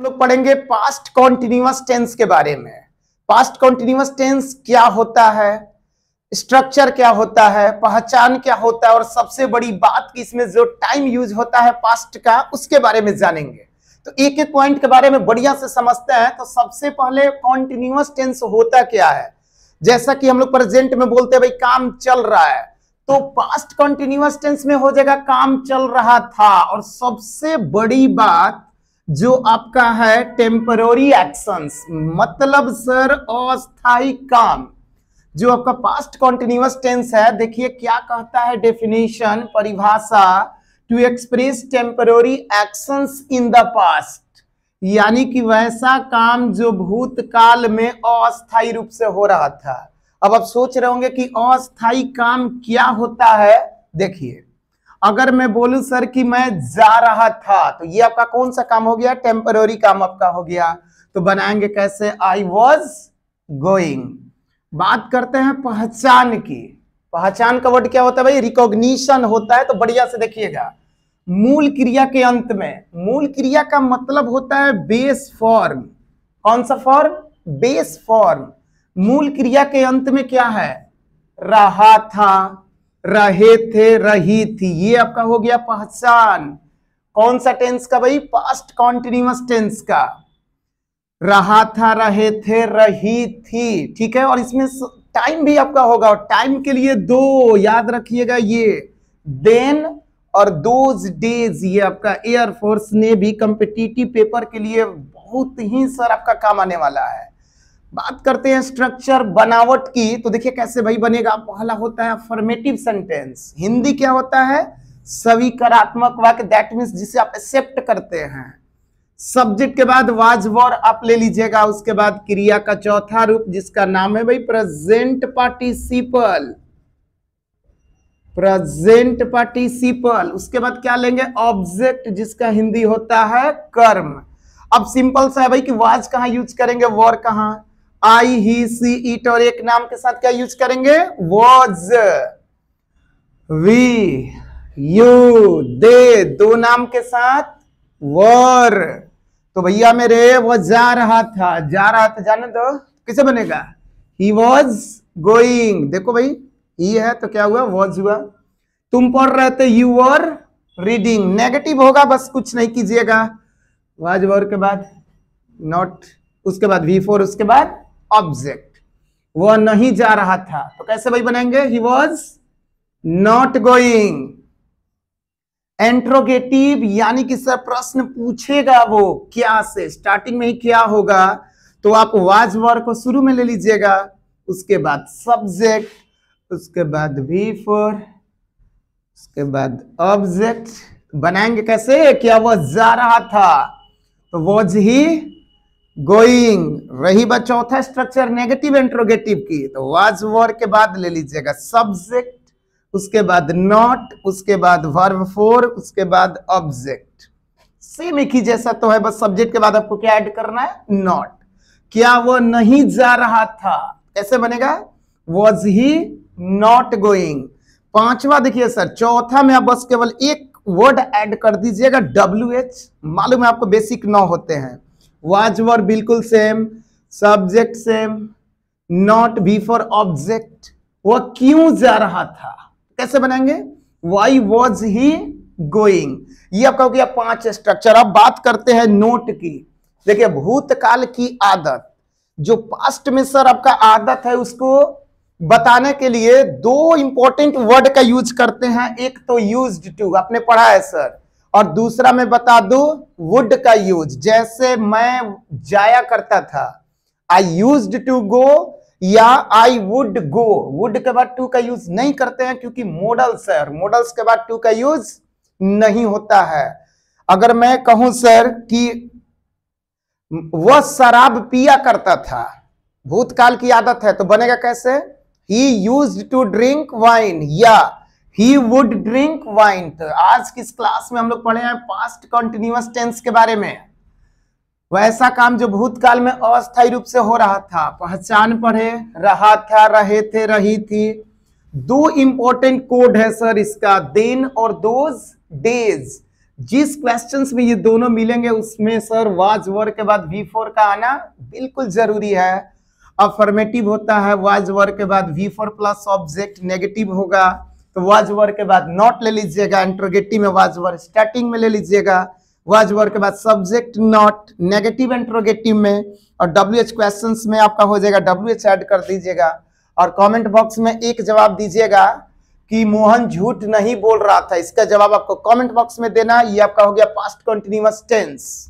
हम लोग पढ़ेंगे पास्ट कॉन्टिन्यूस टेंस के बारे में पास्ट कॉन्टिन्यूस टेंस क्या होता है स्ट्रक्चर क्या होता है पहचान क्या होता है और सबसे बड़ी बात कि इसमें जो टाइम यूज होता है पास्ट का उसके बारे में जानेंगे तो एक एक पॉइंट के बारे में बढ़िया से समझते हैं तो सबसे पहले कॉन्टिन्यूस टेंस होता क्या है जैसा कि हम लोग प्रेजेंट में बोलते हैं भाई काम चल रहा है तो पास्ट कॉन्टिन्यूस टेंस में हो जाएगा काम चल रहा था और सबसे बड़ी बात जो आपका है टेम्पररी एक्शंस मतलब सर अस्थाई काम जो आपका पास्ट कॉन्टिन्यूस टेंस है देखिए क्या कहता है डेफिनेशन परिभाषा to express temporary actions in the past यानी कि वैसा काम जो भूतकाल में अस्थायी रूप से हो रहा था अब आप सोच रहे होंगे कि अस्थायी काम क्या होता है देखिए अगर मैं बोलूं सर कि मैं जा रहा था तो ये आपका कौन सा काम हो गया टेम्पररी काम आपका हो गया तो बनाएंगे कैसे आई वॉज गोइंग बात करते हैं पहचान की पहचान का वर्ड क्या होता है भाई रिकॉग्निशन होता है तो बढ़िया से देखिएगा मूल क्रिया के अंत में मूल क्रिया का मतलब होता है बेस फॉर्म कौन सा फॉर्म बेस फॉर्म मूल क्रिया के अंत में क्या है रहा था रहे थे रही थी ये आपका हो गया पहचान कौन सा टेंस का भाई पास्ट कॉन्टिन्यूस टेंस का रहा था रहे थे रही थी ठीक है और इसमें टाइम भी आपका होगा और टाइम के लिए दो याद रखिएगा ये देन और दोज डेज ये आपका एयरफोर्स ने भी कंपिटिटिव पेपर के लिए बहुत ही सर आपका काम आने वाला है बात करते हैं स्ट्रक्चर बनावट की तो देखिए कैसे भाई बनेगा पहला होता है फॉर्मेटिव सेंटेंस हिंदी क्या होता है स्वीकारात्मक वाक्य दैट मीन जिसे आप एक्सेप्ट करते हैं सब्जेक्ट के बाद वाज वॉर आप ले लीजिएगा उसके बाद क्रिया का चौथा रूप जिसका नाम है भाई प्रेजेंट पार्टिसिपल प्रेजेंट पार्टिसिपल उसके बाद क्या लेंगे ऑब्जेक्ट जिसका हिंदी होता है कर्म अब सिंपल सा है भाई कि वाज कहां यूज करेंगे वॉर कहां आई ही सी इट और एक नाम के साथ क्या यूज करेंगे वॉज वी यू दे दो नाम के साथ वर तो भैया मेरे वो जा रहा था जा रहा था जाने दो किसे बनेगा ही वॉज गोइंग देखो भाई ही है तो क्या हुआ वॉज हुआ तुम पढ़ रहे थे यू वर रीडिंग नेगेटिव होगा बस कुछ नहीं कीजिएगा वाज वर के बाद नॉट उसके बाद वी फोर उसके बाद ऑब्जेक्ट वह नहीं जा रहा था तो कैसे भाई बनाएंगे he was not going interrogative यानी कि सर प्रश्न पूछेगा वो क्या से स्टार्टिंग में ही क्या होगा तो आप वाज वर को शुरू में ले लीजिएगा उसके बाद सब्जेक्ट उसके बाद वी फोर उसके बाद ऑब्जेक्ट बनाएंगे कैसे क्या वह जा रहा था तो वॉज ही गोइंग रही बात चौथा स्ट्रक्चर नेगेटिव इंट्रोगेटिव की तो वाज वर के बाद ले लीजिएगा सब्जेक्ट उसके बाद नॉट उसके बाद वर्ब फोर उसके बाद ऑब्जेक्ट सेम एक ही जैसा तो है बस सब्जेक्ट के बाद आपको क्या ऐड करना है नॉट क्या वो नहीं जा रहा था कैसे बनेगा वॉज ही नॉट गोइंग पांचवा देखिए सर चौथा में आप बस केवल एक वर्ड ऐड कर दीजिएगा डब्ल्यू एच मालूम है आपको बेसिक नौ होते हैं वाच वर बिल्कुल same subject same not V four object वह क्यों जा रहा था कैसे बनाएंगे वाई वॉज ही गोइंग ये आपका हो गया पांच स्ट्रक्चर अब बात करते हैं नोट की देखिए भूतकाल की आदत जो पास्ट में सर आपका आदत है उसको बताने के लिए दो इंपॉर्टेंट वर्ड का यूज करते हैं एक तो यूज्ड टू आपने पढ़ा है सर और दूसरा मैं बता दू वुड का यूज जैसे मैं जाया करता था आई यूज टू गो या आई वुड गो वुड के बाद टू का यूज नहीं करते हैं क्योंकि मॉडल्स है और मॉडल्स के बाद टू का यूज नहीं होता है अगर मैं कहूं सर कि वह शराब पिया करता था भूतकाल की आदत है तो बनेगा कैसे he use to drink wine या ही वुड ड्रिंक वाइन तो आज किस क्लास में हम लोग पढ़े हैं पास्ट कंटिन्यूस टेंस के बारे में वैसा काम जो भूतकाल में अस्थायी रूप से हो रहा था पहचान पढ़े रहा था रहे थे रही थी दो इंपॉर्टेंट कोड है सर इसका देन और दोज डेज जिस क्वेश्चन में ये दोनों मिलेंगे उसमें सर वाज वर्ग के बाद वी फोर का आना बिल्कुल जरूरी है अफर्मेटिव होता है वाज वर्ग के बाद V four plus object negative होगा तो वाज वर के बाद नॉट ले लीजिएगा एंट्रोगेटिव में वाज वर स्टार्टिंग में ले लीजिएगा वाज वर के बाद सब्जेक्ट नॉट नेगेटिव एंट्रोगेटिव में और डब्ल्यू एच क्वेश्चन में आपका हो जाएगा डब्ल्यू एच एड कर दीजिएगा और कमेंट बॉक्स में एक जवाब दीजिएगा कि मोहन झूठ नहीं बोल रहा था इसका जवाब आपको कमेंट बॉक्स में देना ये आपका हो गया पास्ट कंटिन्यूस टेंस